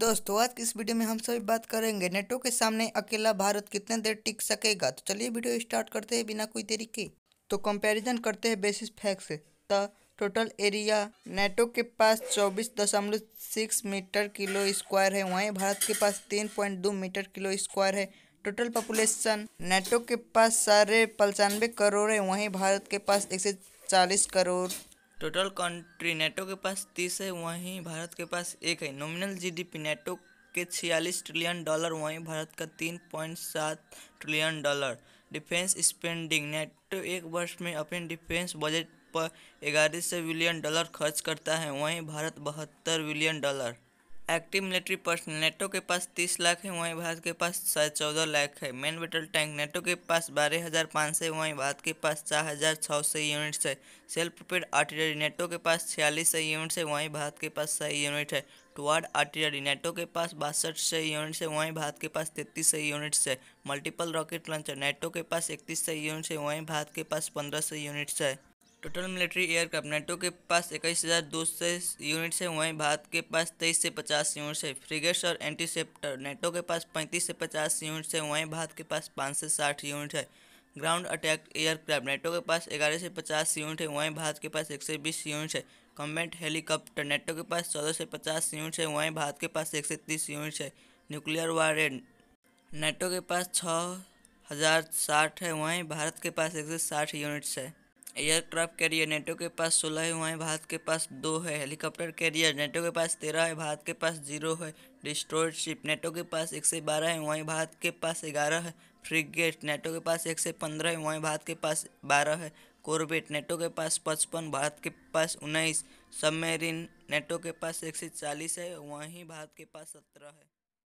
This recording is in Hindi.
दोस्तों आज की इस वीडियो में हम सभी बात करेंगे नेटो के सामने अकेला भारत कितने देर टिक सकेगा तो चलिए वीडियो स्टार्ट करते हैं बिना कोई देरी के तो कंपैरिजन करते हैं basis fact the total area NATO के पास चौबीस दशमलव सिक्स मीटर किलो स्क्वायर है वहीं भारत के पास तीन पॉइंट दो मीटर किलो स्क्वायर है टोटल पॉपुलेशन नेटो के पास सारे पंचानवे करोड़ है वहीं भारत के पास एक सौ चालीस करोड़ टोटल कंट्री नेटो के पास तीस है वहीं भारत के पास एक है नॉमिनल जीडीपी नेटो के छियालीस ट्रिलियन डॉलर वहीं भारत का तीन पॉइंट सात trillion dollar defence spending NATO एक वर्ष में अपने डिफेंस बजट पर ग्यारह सौ बिलियन डॉलर खर्च करता है वहीं भारत बहत्तर billion dollar active military person NATO के पास तीस लाख है वहीं भारत के पास शायद चौदह लाख है मेन बेटल टैंक नेटो के पास बारह हज़ार पाँच सौ वहीं भारत के पास चार हज़ार छः सौ यूनिट्स है सेल्फ प्रिपेड आर्टिलरी नेटो के पास छियालीस सौ यूनिट्स है वहीं भारत के पास सही यूनिट है टुवाड आर्टिलरी नेटो के पास बासठ सौ यूनिट्स है वहीं भारत के पास तैंतीस सौ यूनिट्स है मल्टीपल रॉकेट लॉन्चर नेटो के पास इकतीस सौ यूनिट्स है वहीं भारत के पास पंद्रह सौ यूनिट्स है टोटल मिलिट्री एयरक्राफ्ट नेटो के पास इक्कीस हज़ार दो सौ यूनिट्स हैं वहीं भारत के पास तेईस से पचास यूनिट्स है फ्रिगेट्स और एंटीसेप्टर नेटो के पास पैंतीस से पचास यूनिट्स हैं वहीं भारत के पास पाँच से साठ यूनिट है ग्राउंड अटैक एयरक्राफ्ट नेटो के पास ग्यारह से पचास यूनिट है वहीं भारत के पास एक से बीस यूनिट है कॉम्बैट हेलीकॉप्टर नेटो के पास चौदह से पचास यूनिट्स है वहीं भारत के पास एक से तीस यूनिट्स है न्यूक्लियर वार नेटो के पास छः हज़ार साठ है वहीं भारत के पास एक सौ साठ यूनिट्स है एयरक्राफ्ट कैरियर नेटो के पास सोलह है वहीं भारत के पास दो है हेलीकॉप्टर कैरियर नेटो के पास तेरह है भारत के पास जीरो है डिस्ट्रोयड शिप नेटो के पास एक से बारह है वहीं भारत के पास ग्यारह है फ्रिगेट नेटो के पास एक से पंद्रह है वहीं भारत के पास बारह है कोरबेट नेटो के पास पचपन भारत के पास उन्नीस सबमेरिन नेटो के पास एक से चालीस है वहीं भारत के पास सत्रह है